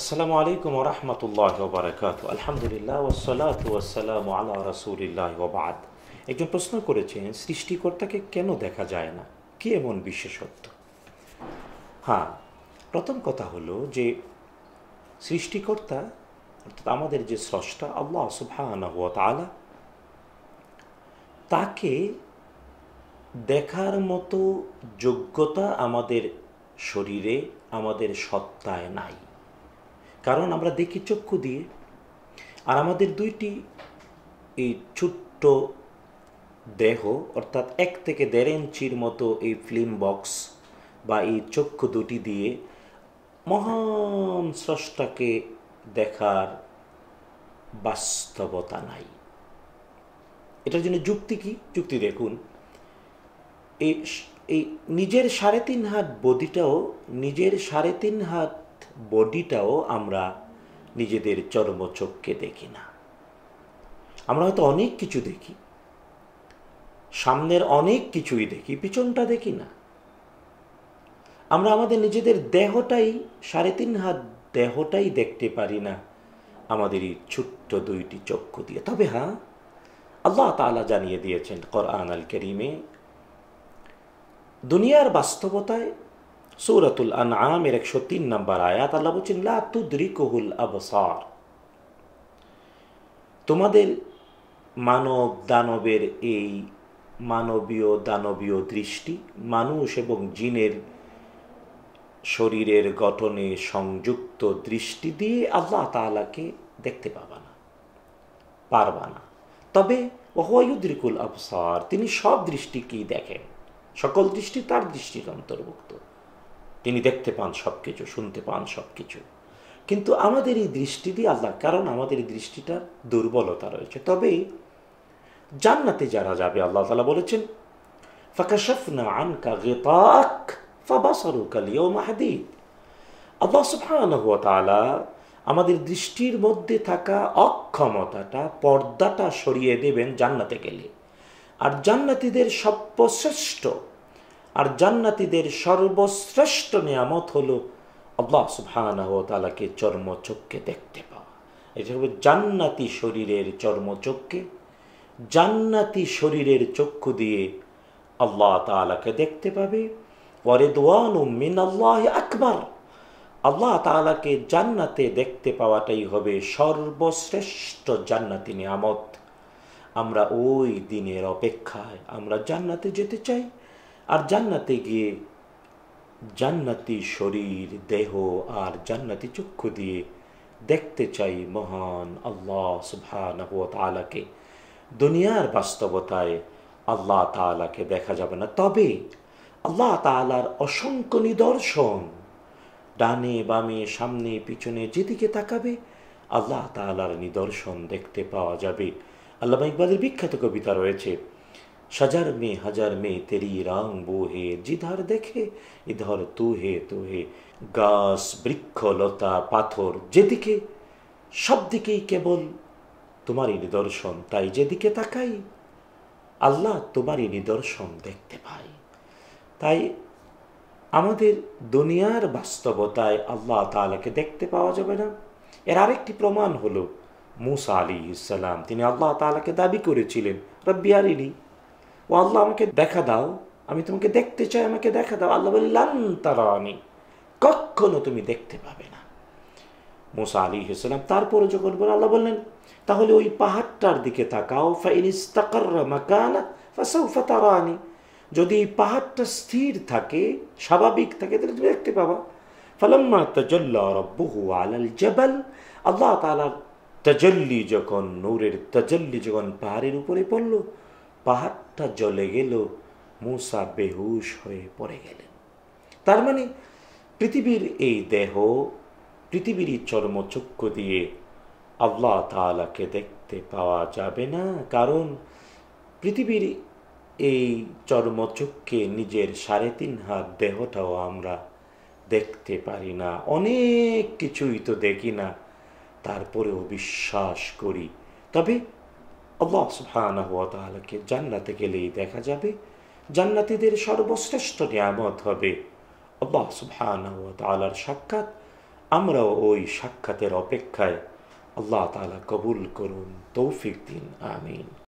আসসালামু আলাইকুম ওরহমতুল্লাহ বারকাত আলহামদুলিল্লাহ ওসালাত ওয়াসালাম আলা রসুলিল্লাহ ওবাদ একজন প্রশ্ন করেছেন সৃষ্টিকর্তাকে কেন দেখা যায় না কি এমন বিশেষত্ব হ্যাঁ প্রথম কথা হলো যে সৃষ্টিকর্তা অর্থাৎ আমাদের যে স্রষ্টা আল্লাহ সুবহানাহ তালা তাকে দেখার মতো যোগ্যতা আমাদের শরীরে আমাদের সত্তায় নাই কারণ আমরা দেখি চক্ষু দিয়ে আর আমাদের দুইটি এই ছোট্ট দেহ অর্থাৎ এক থেকে দেড় ইঞ্চির মতো এই ফিল্ম বক্স বা এই চক্ষু দুটি দিয়ে মহান স্রষ্টাকে দেখার বাস্তবতা নাই এটার জন্য যুক্তি কি যুক্তি দেখুন এই এই নিজের সাড়ে তিন হাত বদিটাও নিজের সাড়ে তিন হাত বডিটাও আমরা নিজেদের চর্মচক্ষে দেখি না আমরা হয়তো অনেক কিছু দেখি সামনের অনেক কিছুই দেখি পিছনটা দেখি না আমরা আমাদের নিজেদের দেহটাই সাড়ে তিন হাত দেহটাই দেখতে পারি না আমাদের এই ছোট্ট দুইটি চক্ষু দিয়ে তবে হ্যাঁ আল্লাহ তালা জানিয়ে দিয়েছেন কোরআন আল করিমে দুনিয়ার বাস্তবতায় সৌরাতুল আনামের একশো তিন নম্বর আয়াত আল্লাহ বলছেন লা তুদ্রিকুহুল আবসার তোমাদের মানব দানবের এই মানবীয় দানবীয় দৃষ্টি মানুষ এবং জিনের শরীরের গঠনে সংযুক্ত দৃষ্টি দিয়ে আল্লাহ তালাকে দেখতে পাবা না পারবা না তবে ওহয়ুদ্রিকুল আফসার তিনি সব দৃষ্টিকেই দেখেন সকল দৃষ্টি তার দৃষ্টির অন্তর্ভুক্ত তিনি দেখতে পান সব কিছু শুনতে পান সব কিছু কিন্তু আমাদের এই দৃষ্টিটি আল্লাহ কারণ আমাদের এই দৃষ্টিটা দুর্বলতা রয়েছে তবে জান্নাতে যারা যাবে আল্লাহ তালা বলেছেন ফাকাশফনা আনকা গেতাক ফাবাসারুকালিয়মাহাদিদ আল্লাহ সুবহানাহু ওয়া আমাদের দৃষ্টির মধ্যে থাকা অক্ষমতাটা পর্দাটা সরিয়ে দেবেন জান্নাতে গেলে আর জান্নাতিদের সর্বশ্রেষ্ঠ আর জান্নাতিদের সর্বশ্রেষ্ঠ নিয়ামত হলো আল্লাহ সুবাহকে চর্মচক্ষে দেখতে পাওয়া এটা হবে জান্নাতি শরীরের চর্মচক্ষে জান্নাতি শরীরের চক্ষু দিয়ে আল্লাহ তালাকে দেখতে পাবে পরে দোয়ানু মিন আল্লাহ আকবার আল্লাহ তালাকে জান্নাতে দেখতে পাওয়াটাই হবে সর্বশ্রেষ্ঠ জান্নাতি নিয়ামত আমরা ওই দিনের অপেক্ষায় আমরা জান্নাতে যেতে চাই আর জান্নাতে গিয়ে জান্নাতি শরীর দেহ আর জান্নাতি চক্ষু দিয়ে দেখতে চাই মহান আল্লাহ সুবাহ আলাকে দুনিয়ার বাস্তবতায় আল্লাহ তাআলাকে দেখা যাবে না তবে আল্লাহ তাআলার অসংখ্য নিদর্শন ডানে বামে সামনে পিছনে যেদিকে তাকাবে আল্লাহ তাআলার নিদর্শন দেখতে পাওয়া যাবে আল্লাহ ইকবালের বিখ্যাত কবিতা রয়েছে সাজার মে হাজার মে তেরি বো বোহে জিধার দেখে ইধর তু হে গাছ বৃক্ষ লতা পাথর যেদিকে সব দিকেই কেবল তোমারই নিদর্শন তাই যেদিকে তাকাই আল্লাহ তোমারই নিদর্শন দেখতে পাই তাই আমাদের দুনিয়ার বাস্তবতায় আল্লাহ তালাকে দেখতে পাওয়া যাবে না এর আরেকটি প্রমাণ হলো মুসা আলী ইসালাম তিনি আল্লাহ তালাকে দাবি করেছিলেন রব্বি ও আল্লাহ আমাকে দেখা দাও আমি তোমাকে দেখতে চাই আমাকে দেখা দাও আল্লাহ বললাম তারা আমি কখনো তুমি দেখতে পাবে না মোসা আলী হিসালাম তারপরে যখন বলে আল্লাহ বললেন তাহলে ওই পাহাড়টার দিকে তাকাও ফাইনি যদি এই পাহাড়টা স্থির থাকে স্বাভাবিক থাকে তাহলে তুমি দেখতে পাবা ফালাম্মা তাজল্লা রব্বহু আলাল জবাল আল্লাহ তালার তাজল্লি যখন নূরের তাজল্লি যখন পাহাড়ের উপরে পড়লো পাহাড়টা জলে গেল মূসা বেহুশ হয়ে পড়ে গেলেন তার মানে পৃথিবীর এই দেহ পৃথিবীর চর্মচক্ষ দিয়ে আল্লাহ তালাকে দেখতে পাওয়া যাবে না কারণ পৃথিবীর এই চর্মচক্ষে নিজের সাড়ে তিন হাত দেহটাও আমরা দেখতে পারি না অনেক কিছুই তো দেখি না তারপরেও বিশ্বাস করি তবে আল্লাহ সুহানকে জান্নাতে গেলেই দেখা যাবে জান্নাতিদের সর্বশ্রেষ্ঠ নিয়ামত হবে আল্লাহ সুহানার সাক্ষাৎ আমরাও ওই সাক্ষাতের অপেক্ষায় আল্লাহ তালা কবুল করুন তৌফিক দিন আমিন